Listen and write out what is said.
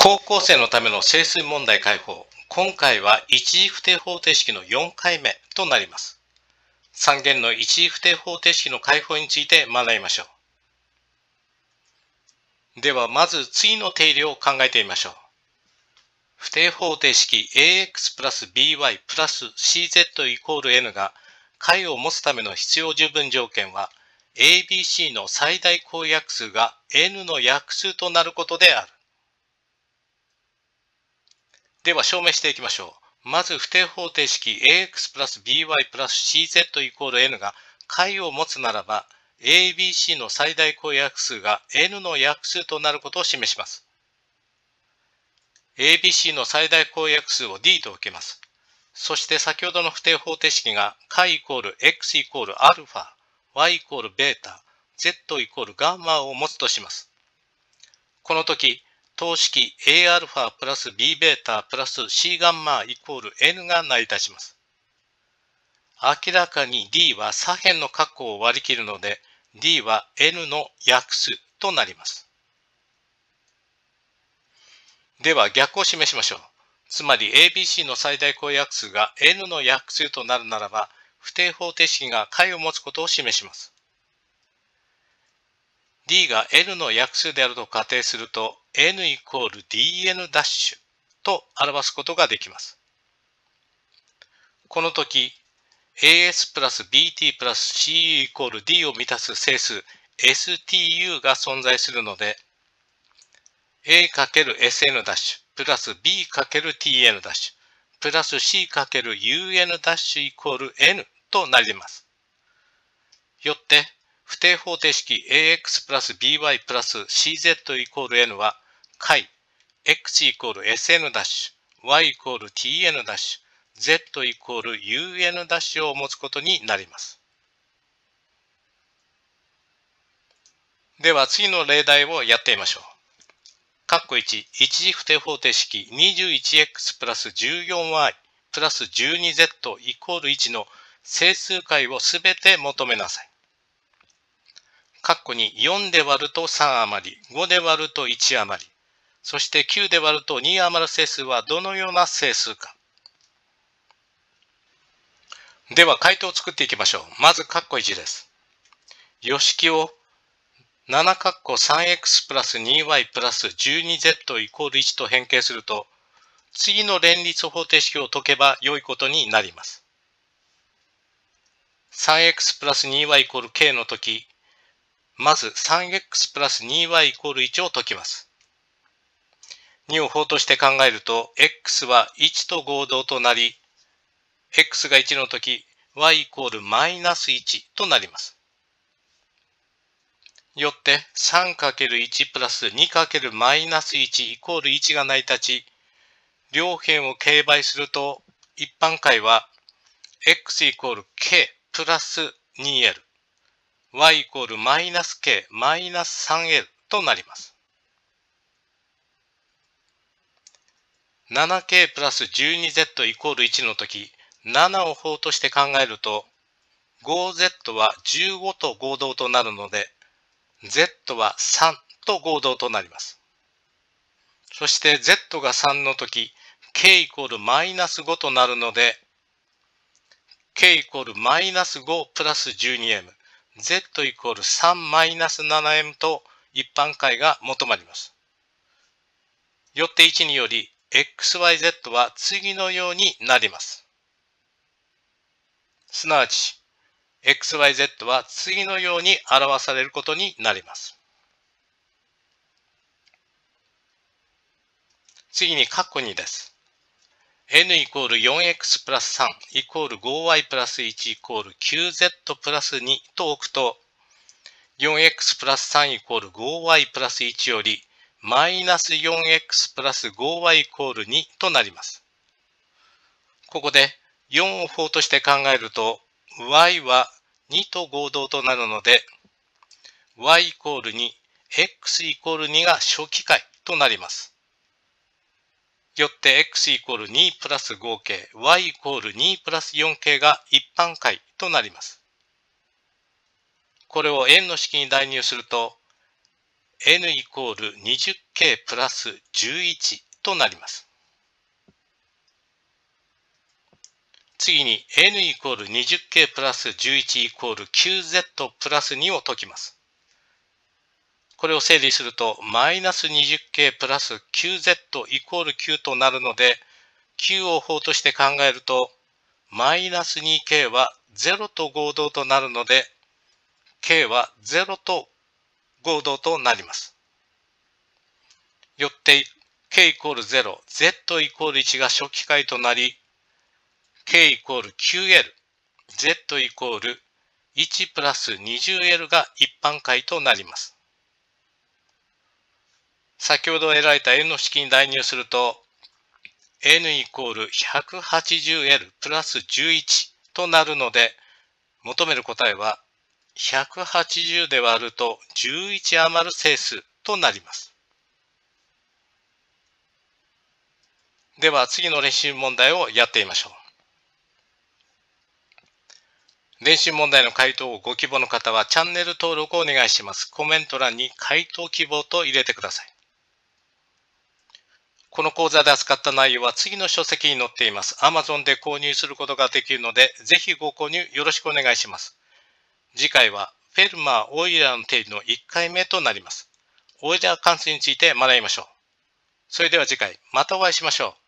高校生のための整数問題解放。今回は一次不定方程式の4回目となります。3元の一次不定方程式の解放について学びましょう。ではまず次の定理を考えてみましょう。不定方程式 ax プラス by プラス cz イコール n が解を持つための必要十分条件は abc の最大公約数が n の約数となることである。では証明していきましょう。まず不定方程式 ax プラス by プラス cz イコール n が解を持つならば abc の最大公約数が n の約数となることを示します。abc の最大公約数を d と受けます。そして先ほどの不定方程式が解イコール x イコール α、y イコール β、z イコールマを持つとします。この時、等式 Aα プラス Bβ プラス C ガンマイコール N が成り立ちます。明らかに D は左辺の括弧を割り切るので D は N の約数となります。では逆を示しましょう。つまり ABC の最大公約数が N の約数となるならば不定方程式が解を持つことを示します。D が N の約数であると仮定すると n イコール dn ダッシュと表すことができます。この時、as プラス bt プラス cu イコール d を満たす整数 stu が存在するので、a×sn ダッシュプラス b×tn ダッシュプラス c×un ダッシュイコール n となります。よって、不定方程式 ax プラス by プラス cz イコール n は解 x イコール sn ダッシュ y イコール tn ダッシュ z イコール un ダッシュを持つことになります。では次の例題をやってみましょう。括弧1、一次不定方程式 21x プラス 14y プラス 12z イコール1の整数解をすべて求めなさい。括弧2、4で割ると3余り、5で割ると1余り、そして9で割ると2余る整数はどのような整数か。では回答を作っていきましょう。まずカッコ1です。余式を7カッコ 3x プラス 2y プラス 12z イコール1と変形すると、次の連立方程式を解けば良いことになります。3x プラス 2y イコール k の時、まず 3x プラス 2y イコール1を解きます。2を法として考えると、x は1と合同となり、x が1の時、y イコールマイナス1となります。よって 3×1 プラス 2× マイナス1イコール1が成り立ち、両辺を形倍すると、一般解は x イコール k プラス 2l、y イコールマイナス k マイナス 3l となります。7k プラス 12z イコール1の時、7を法として考えると、5z は15と合同となるので、z は3と合同となります。そして z が3の時、k イコールマイナス5となるので、k イコールマイナス5プラス 12m、z イコール3マイナス 7m と一般解が求まります。よって1により xyz は次のようになります。すなわち、xyz は次のように表されることになります。次に括弧2です。n イコール 4x プラス3イコール 5y プラス1イコール 9z プラス2と置くと 4x プラス3イコール 5y プラス1よりマイナス 4x プラス 5y イコール2となります。ここで4を法として考えると y は2と合同となるので y イコール2 x イコール2が初期解となります。よって x イコール2プラス 5k y イコール2プラス 4k が一般解となります。これを円の式に代入すると n イコール 20k プラス11となります。次に n イコール 20k プラス11イコール 9z プラス2を解きます。これを整理すると、マイナス 20k プラス 9z イコール9となるので、9を法として考えると、マイナス 2k は0と合同となるので、k は0と合同となります。よって k イコール0、z イコール1が初期解となり、k イコール 9l、z イコール1プラス 20l が一般解となります。先ほど得られた n の式に代入すると、n イコール 180l プラス11となるので、求める答えは180で割ると11余る整数となります。では次の練習問題をやってみましょう。練習問題の回答をご希望の方はチャンネル登録をお願いします。コメント欄に回答希望と入れてください。この講座で扱った内容は次の書籍に載っています。Amazon で購入することができるので、ぜひご購入よろしくお願いします。次回はフェルマー・オイラーの定理の1回目となります。オイラー関数について学びましょう。それでは次回またお会いしましょう。